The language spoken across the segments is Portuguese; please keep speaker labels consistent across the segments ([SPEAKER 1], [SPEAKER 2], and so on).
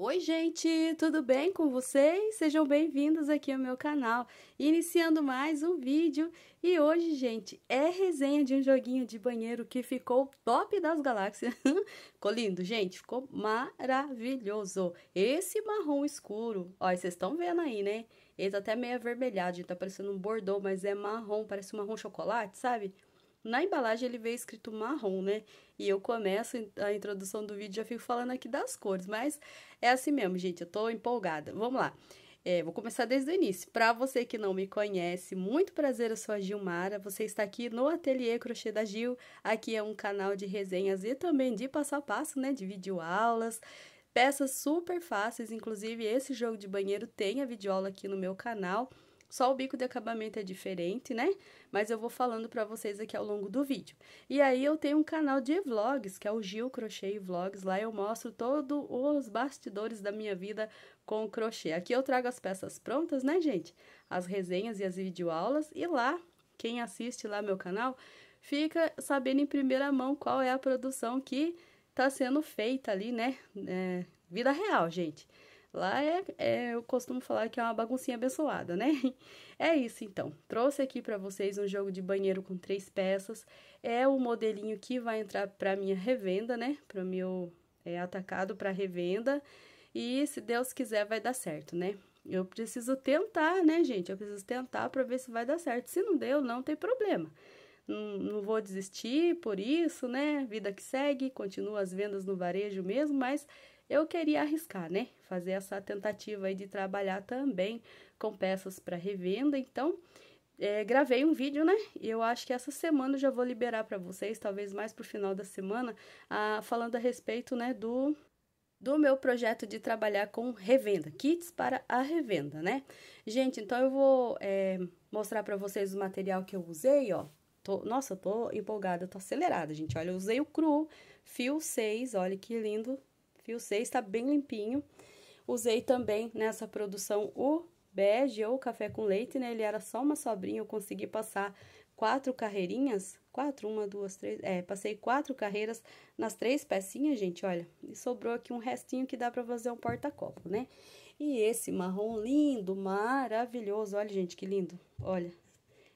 [SPEAKER 1] Oi, gente, tudo bem com vocês? Sejam bem-vindos aqui ao meu canal. Iniciando mais um vídeo e hoje, gente, é resenha de um joguinho de banheiro que ficou top das galáxias. ficou lindo, gente, ficou maravilhoso. Esse marrom escuro, ó, vocês estão vendo aí, né? Ele tá até meio avermelhado, tá parecendo um bordô, mas é marrom, parece um marrom chocolate, sabe? Na embalagem ele veio escrito marrom, né? E eu começo a introdução do vídeo já fico falando aqui das cores, mas é assim mesmo, gente, eu tô empolgada. Vamos lá. É, vou começar desde o início. Para você que não me conhece, muito prazer, eu sou a Gilmara. Você está aqui no Ateliê Crochê da Gil. Aqui é um canal de resenhas e também de passo a passo, né? De videoaulas, peças super fáceis. Inclusive, esse jogo de banheiro tem a videoaula aqui no meu canal. Só o bico de acabamento é diferente, né? Mas eu vou falando para vocês aqui ao longo do vídeo. E aí eu tenho um canal de vlogs, que é o Gil Crochê Vlogs. Lá eu mostro todos os bastidores da minha vida com crochê. Aqui eu trago as peças prontas, né, gente? As resenhas e as videoaulas. E lá, quem assiste lá meu canal, fica sabendo em primeira mão qual é a produção que tá sendo feita ali, né? É, vida real, gente. Lá é, é, eu costumo falar que é uma baguncinha abençoada, né? É isso então. Trouxe aqui para vocês um jogo de banheiro com três peças. É o modelinho que vai entrar para minha revenda, né? Para meu é, atacado para revenda. E se Deus quiser vai dar certo, né? Eu preciso tentar, né, gente? Eu preciso tentar para ver se vai dar certo. Se não deu, não tem problema. Não, não vou desistir por isso, né? Vida que segue, continua as vendas no varejo mesmo, mas eu queria arriscar, né? Fazer essa tentativa aí de trabalhar também com peças para revenda. Então, é, gravei um vídeo, né? Eu acho que essa semana eu já vou liberar para vocês, talvez mais pro final da semana, a, falando a respeito, né, do do meu projeto de trabalhar com revenda, kits para a revenda, né? Gente, então eu vou é, mostrar para vocês o material que eu usei, ó. Tô, nossa, eu tô empolgada, tô acelerada, gente. Olha, eu usei o cru, fio 6, olha que lindo, fio 6, tá bem limpinho. Usei também nessa produção o bege ou café com leite, né? Ele era só uma sobrinha, eu consegui passar quatro carreirinhas, quatro, uma, duas, três, é, passei quatro carreiras nas três pecinhas, gente, olha, e sobrou aqui um restinho que dá para fazer um porta-copo, né? E esse marrom lindo, maravilhoso, olha, gente, que lindo, olha,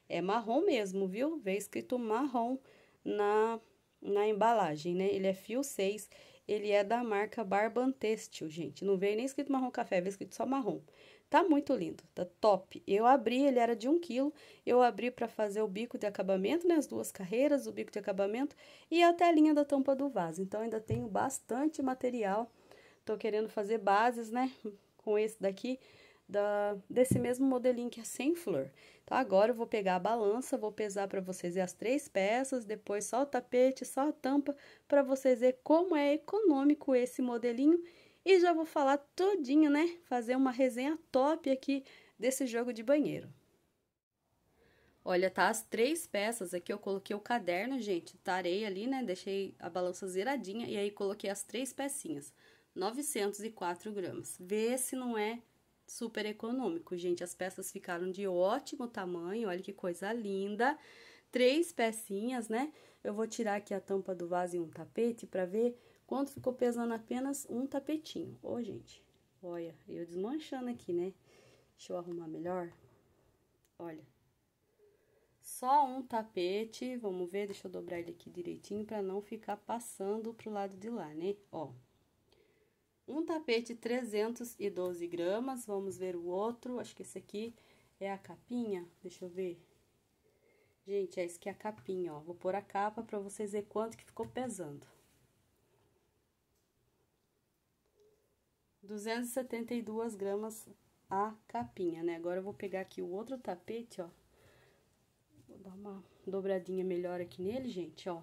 [SPEAKER 1] é marrom mesmo, viu? Vem escrito marrom na, na embalagem, né? Ele é fio 6 ele é da marca Barban Têxtil, gente. Não veio nem escrito marrom café, veio escrito só marrom. Tá muito lindo, tá top. Eu abri, ele era de 1 kg, eu abri para fazer o bico de acabamento, né, as duas carreiras, o bico de acabamento e a telinha da tampa do vaso. Então, ainda tenho bastante material. Tô querendo fazer bases, né, com esse daqui, da, desse mesmo modelinho que é sem flor. Então, agora eu vou pegar a balança, vou pesar para vocês as três peças, depois só o tapete, só a tampa, para vocês ver como é econômico esse modelinho. E já vou falar todinho, né? Fazer uma resenha top aqui desse jogo de banheiro. Olha, tá as três peças aqui, eu coloquei o caderno, gente, tarei ali, né, deixei a balança zeradinha e aí coloquei as três pecinhas, 904 gramas. Vê se não é super econômico, gente. As peças ficaram de ótimo tamanho, olha que coisa linda. Três pecinhas, né? Eu vou tirar aqui a tampa do vaso e um tapete para ver quanto ficou pesando apenas um tapetinho. Ô, gente, olha, eu desmanchando aqui, né? Deixa eu arrumar melhor. Olha, só um tapete, vamos ver, deixa eu dobrar ele aqui direitinho para não ficar passando pro lado de lá, né? Ó, um tapete 312 gramas, vamos ver o outro, acho que esse aqui é a capinha, deixa eu ver. Gente, é isso que é a capinha, ó, vou pôr a capa para vocês verem quanto que ficou pesando. 272 gramas a capinha, né? Agora eu vou pegar aqui o outro tapete, ó. Vou dar uma dobradinha melhor aqui nele, gente, ó.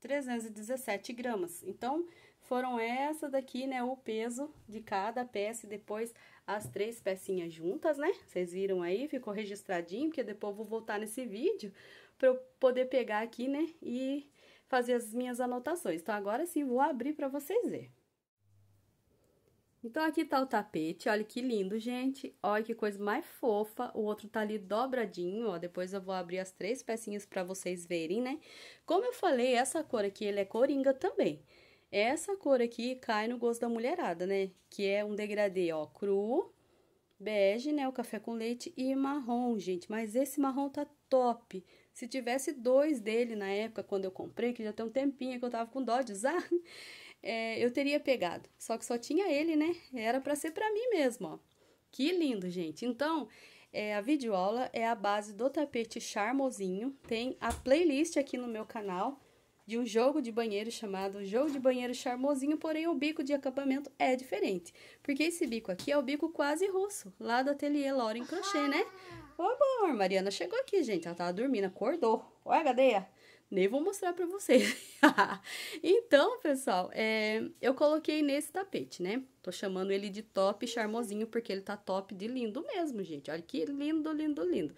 [SPEAKER 1] 317 gramas. Então, foram essa daqui, né, o peso de cada peça e depois as três pecinhas juntas, né? Vocês viram aí, ficou registradinho, porque depois eu vou voltar nesse vídeo para eu poder pegar aqui, né, e fazer as minhas anotações. Então, agora sim, vou abrir para vocês verem. Então, aqui tá o tapete, olha que lindo, gente. Olha que coisa mais fofa. O outro tá ali dobradinho, ó. Depois eu vou abrir as três pecinhas pra vocês verem, né? Como eu falei, essa cor aqui, ele é coringa também. Essa cor aqui cai no gosto da mulherada, né? Que é um degradê, ó, cru, bege, né? O café com leite e marrom, gente. Mas esse marrom tá top. Se tivesse dois dele na época, quando eu comprei, que já tem um tempinho que eu tava com dó de usar... é, eu teria pegado. Só que só tinha ele, né? Era para ser para mim mesmo, ó. Que lindo, gente. Então, é, a videoaula é a base do tapete charmosinho. Tem a playlist aqui no meu canal de um jogo de banheiro chamado Jogo de Banheiro Charmosinho, porém o bico de acampamento é diferente. Porque esse bico aqui é o bico quase russo, lá do ateliê Lauren Crochê, né? Ah! Ô, amor, Mariana chegou aqui, gente. Ela tava dormindo, acordou. Olha, cadeia nem vou mostrar para vocês. então, pessoal, é, eu coloquei nesse tapete, né? Tô chamando ele de top charmosinho, porque ele tá top de lindo mesmo, gente. Olha que lindo, lindo, lindo.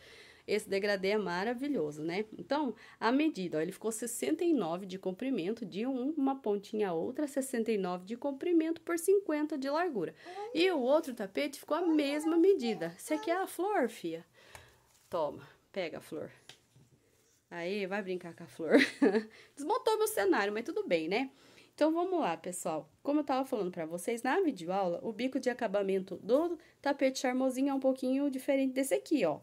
[SPEAKER 1] Esse degradê é maravilhoso, né? Então, a medida, ó, ele ficou 69 de comprimento de um, uma pontinha a outra, 69 de comprimento por 50 de largura. E o outro tapete ficou a mesma medida. Você quer a flor, fia? Toma, pega a flor. Aí, vai brincar com a flor. Desmontou meu cenário, mas tudo bem, né? Então, vamos lá, pessoal. Como eu tava falando para vocês, na videoaula, o bico de acabamento do tapete charmosinho é um pouquinho diferente desse aqui, ó.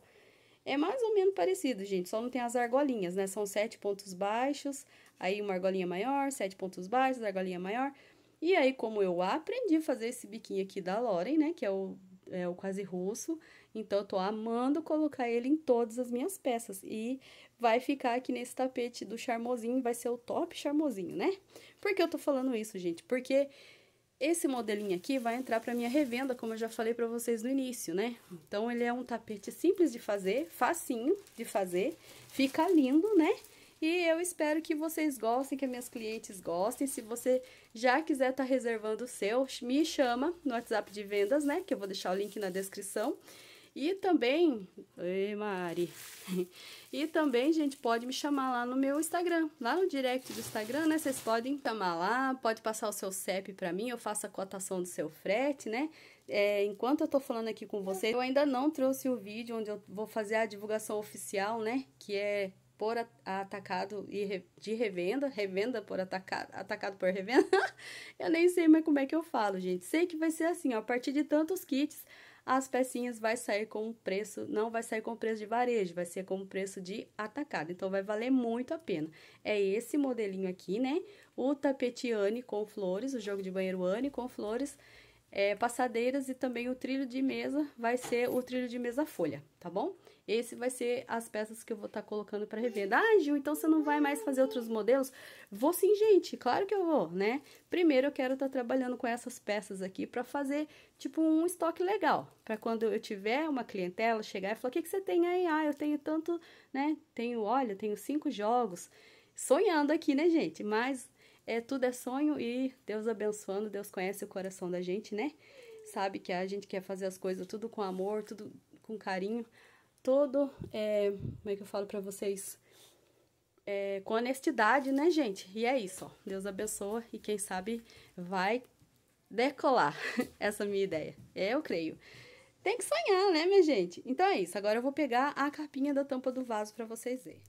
[SPEAKER 1] É mais ou menos parecido, gente, só não tem as argolinhas, né? São sete pontos baixos, aí uma argolinha maior, sete pontos baixos, argolinha maior. E aí, como eu aprendi a fazer esse biquinho aqui da Loren, né, que é o, é o quase russo, então, eu tô amando colocar ele em todas as minhas peças. E vai ficar aqui nesse tapete do charmosinho, vai ser o top charmosinho, né? Por que eu tô falando isso, gente? Porque esse modelinho aqui vai entrar pra minha revenda, como eu já falei pra vocês no início, né? Então, ele é um tapete simples de fazer, facinho de fazer, fica lindo, né? E eu espero que vocês gostem, que as minhas clientes gostem. Se você já quiser estar tá reservando o seu, me chama no WhatsApp de vendas, né? Que eu vou deixar o link na descrição. E também, Oi, Mari, e também, gente, pode me chamar lá no meu Instagram, lá no direct do Instagram, né? Vocês podem chamar lá, pode passar o seu CEP para mim, eu faço a cotação do seu frete, né? É, enquanto eu tô falando aqui com vocês, eu ainda não trouxe o vídeo onde eu vou fazer a divulgação oficial, né? Que é por atacado e de revenda, revenda por atacado, atacado por revenda. eu nem sei mais como é que eu falo, gente. Sei que vai ser assim, ó, a partir de tantos kits as pecinhas vai sair com um preço, não vai sair com o preço de varejo, vai ser com o preço de atacado. Então, vai valer muito a pena. É esse modelinho aqui, né? O tapete Anne com flores, o jogo de banheiro Anne com flores é, passadeiras e também o trilho de mesa vai ser o trilho de mesa folha, tá bom? Esse vai ser as peças que eu vou estar tá colocando para revenda. Ah, Gil, então você não vai mais fazer outros modelos? Vou sim, gente, claro que eu vou, né? Primeiro eu quero estar tá trabalhando com essas peças aqui para fazer, tipo, um estoque legal. Para quando eu tiver uma clientela chegar e falar, o que, que você tem aí? Ah, eu tenho tanto, né? Tenho, olha, tenho cinco jogos. Sonhando aqui, né, gente? Mas é, tudo é sonho e Deus abençoando, Deus conhece o coração da gente, né? Sabe que a gente quer fazer as coisas tudo com amor, tudo com carinho, todo, é, como é que eu falo para vocês? É, com honestidade, né, gente? E é isso, ó. Deus abençoa e quem sabe vai decolar essa minha ideia. Eu creio. Tem que sonhar, né, minha gente? Então é isso. Agora eu vou pegar a capinha da tampa do vaso para vocês verem.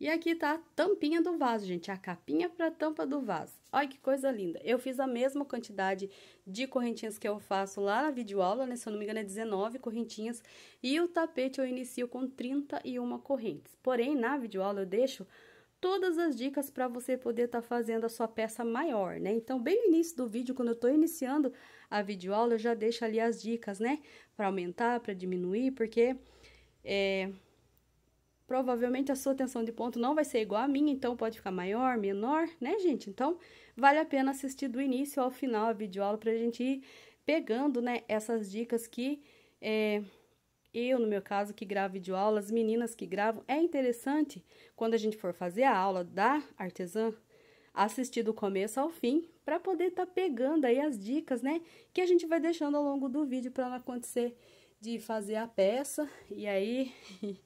[SPEAKER 1] E aqui tá a tampinha do vaso, gente, a capinha para tampa do vaso. Olha que coisa linda. Eu fiz a mesma quantidade de correntinhas que eu faço lá na videoaula, né? Se eu não me engano é 19 correntinhas. E o tapete eu inicio com 31 correntes. Porém, na videoaula eu deixo todas as dicas para você poder estar tá fazendo a sua peça maior, né? Então, bem no início do vídeo, quando eu estou iniciando a videoaula, eu já deixo ali as dicas, né? Para aumentar, para diminuir, porque... É, provavelmente a sua tensão de ponto não vai ser igual a minha, então pode ficar maior, menor, né, gente? Então, vale a pena assistir do início ao final a videoaula para a gente ir pegando, né, essas dicas que é, eu, no meu caso, que gravo videoaulas, as meninas que gravam, é interessante quando a gente for fazer a aula da artesã, assistir do começo ao fim, para poder estar tá pegando aí as dicas, né, que a gente vai deixando ao longo do vídeo para não acontecer de fazer a peça e aí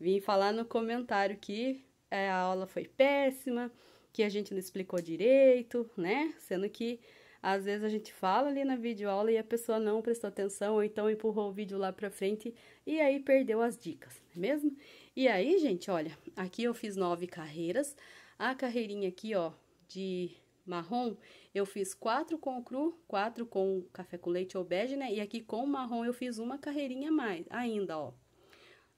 [SPEAKER 1] Vim falar no comentário que eh, a aula foi péssima, que a gente não explicou direito, né? Sendo que às vezes a gente fala ali na videoaula e a pessoa não prestou atenção ou então empurrou o vídeo lá para frente e aí perdeu as dicas, não é mesmo? E aí, gente, olha, aqui eu fiz nove carreiras. A carreirinha aqui, ó, de marrom, eu fiz quatro com cru, quatro com café com leite ou bege, né? E aqui com marrom eu fiz uma carreirinha mais ainda, ó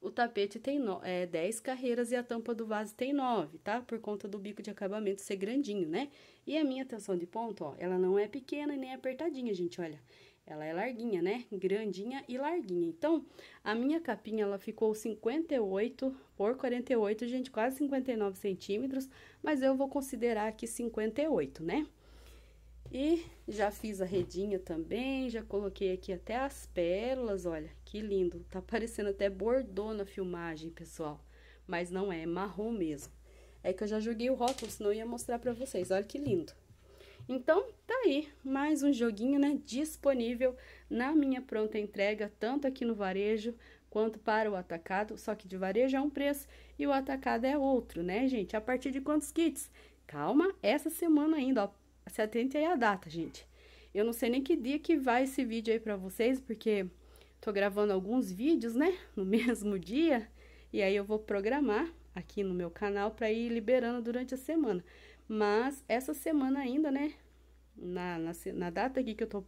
[SPEAKER 1] o tapete tem é, 10 carreiras e a tampa do vaso tem 9, tá? Por conta do bico de acabamento ser grandinho, né? E a minha tensão de ponto, ó, ela não é pequena nem apertadinha, gente, olha. Ela é larguinha, né? Grandinha e larguinha. Então, a minha capinha, ela ficou 58 por 48, gente, quase 59 centímetros, mas eu vou considerar aqui 58, né? E já fiz a redinha também, já coloquei aqui até as pérolas, olha, que lindo. Tá parecendo até bordô na filmagem, pessoal. Mas não é, é marrom mesmo. É que eu já joguei o rótulo, senão eu ia mostrar pra vocês. Olha que lindo. Então, tá aí, mais um joguinho, né, disponível na minha pronta entrega, tanto aqui no varejo quanto para o atacado, só que de varejo é um preço e o atacado é outro, né, gente? A partir de quantos kits? Calma, essa semana ainda, ó, se atente aí a data, gente. Eu não sei nem que dia que vai esse vídeo aí pra vocês, porque tô gravando alguns vídeos, né, no mesmo dia, e aí eu vou programar aqui no meu canal para ir liberando durante a semana. Mas essa semana ainda, né, na, na, na data aqui que eu tô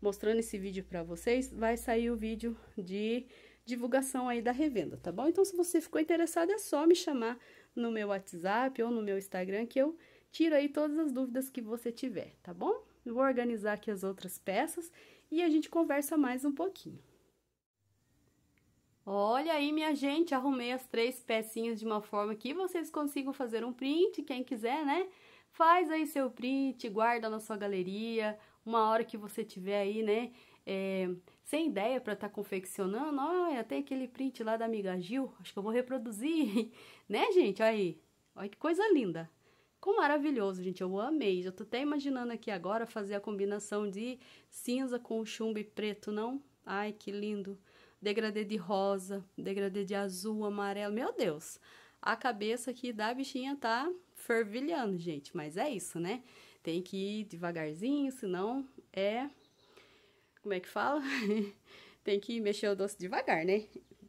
[SPEAKER 1] mostrando esse vídeo para vocês, vai sair o vídeo de divulgação aí da revenda, tá bom? Então, se você ficou interessado, é só me chamar no meu WhatsApp ou no meu Instagram que eu tiro aí todas as dúvidas que você tiver, tá bom? vou organizar aqui as outras peças e a gente conversa mais um pouquinho. Olha aí, minha gente, arrumei as três pecinhas de uma forma que vocês consigam fazer um print, quem quiser, né? Faz aí seu print, guarda na sua galeria, uma hora que você tiver aí, né, é, sem ideia para estar tá confeccionando, olha, tem aquele print lá da amiga Gil, acho que eu vou reproduzir, né, gente, olha aí, olha que coisa linda. Ficou maravilhoso, gente, eu amei, já tô até imaginando aqui agora fazer a combinação de cinza com chumbo e preto, não? Ai, que lindo degradê de rosa, degradê de azul, amarelo. Meu Deus, a cabeça aqui da bichinha tá fervilhando, gente. Mas é isso, né? Tem que ir devagarzinho, senão é... Como é que fala? Tem que mexer o doce devagar, né?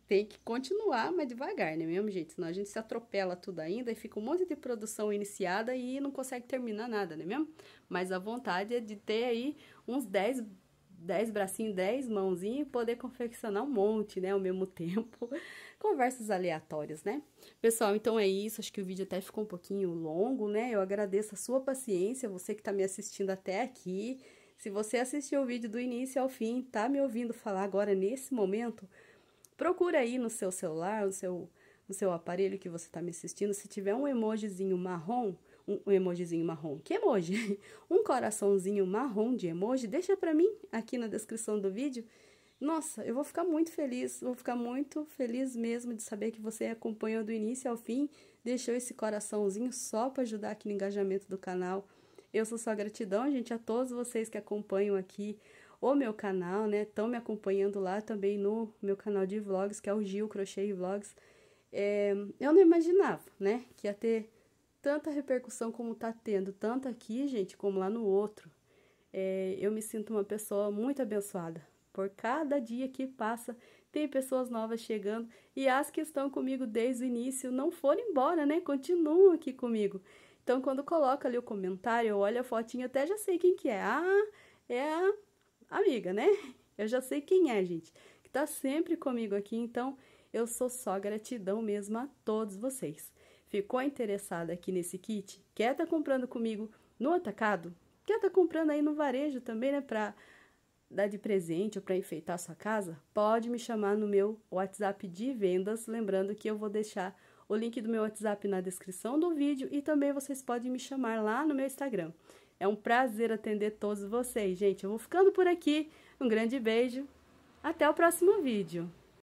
[SPEAKER 1] Tem que continuar, mas devagar, né? Mesmo gente. senão a gente se atropela tudo ainda e fica um monte de produção iniciada e não consegue terminar nada, né mesmo? Mas a vontade é de ter aí uns 10 dez bracinhos, dez mãozinhos e poder confeccionar um monte, né, ao mesmo tempo. Conversas aleatórias, né? Pessoal, então é isso. Acho que o vídeo até ficou um pouquinho longo, né? Eu agradeço a sua paciência, você que tá me assistindo até aqui. Se você assistiu o vídeo do início ao fim, tá me ouvindo falar agora nesse momento, procura aí no seu celular, no seu, no seu aparelho que você tá me assistindo, se tiver um emojizinho marrom, um emojizinho marrom. Que emoji? Um coraçãozinho marrom de emoji, deixa para mim aqui na descrição do vídeo. Nossa, eu vou ficar muito feliz, vou ficar muito feliz mesmo de saber que você acompanhou do início ao fim, deixou esse coraçãozinho só para ajudar aqui no engajamento do canal. Eu sou só gratidão, gente, a todos vocês que acompanham aqui o meu canal, né? Estão me acompanhando lá também no meu canal de vlogs, que é o Gil Crochê e Vlogs. É, eu não imaginava, né, que ia ter tanta repercussão como tá tendo, tanto aqui, gente, como lá no outro. É, eu me sinto uma pessoa muito abençoada. Por cada dia que passa, tem pessoas novas chegando e as que estão comigo desde o início não foram embora, né? Continuam aqui comigo. Então, quando coloca ali o comentário, eu olho a fotinha, até já sei quem que é. Ah, é a amiga, né? Eu já sei quem é, gente, que tá sempre comigo aqui. Então, eu sou só gratidão mesmo a todos vocês. Ficou interessada aqui nesse kit? Quer tá comprando comigo no atacado? Quer tá comprando aí no varejo também, né? para dar de presente ou para enfeitar a sua casa? Pode me chamar no meu WhatsApp de vendas. Lembrando que eu vou deixar o link do meu WhatsApp na descrição do vídeo e também vocês podem me chamar lá no meu Instagram. É um prazer atender todos vocês, gente. Eu vou ficando por aqui. Um grande beijo. Até o próximo vídeo.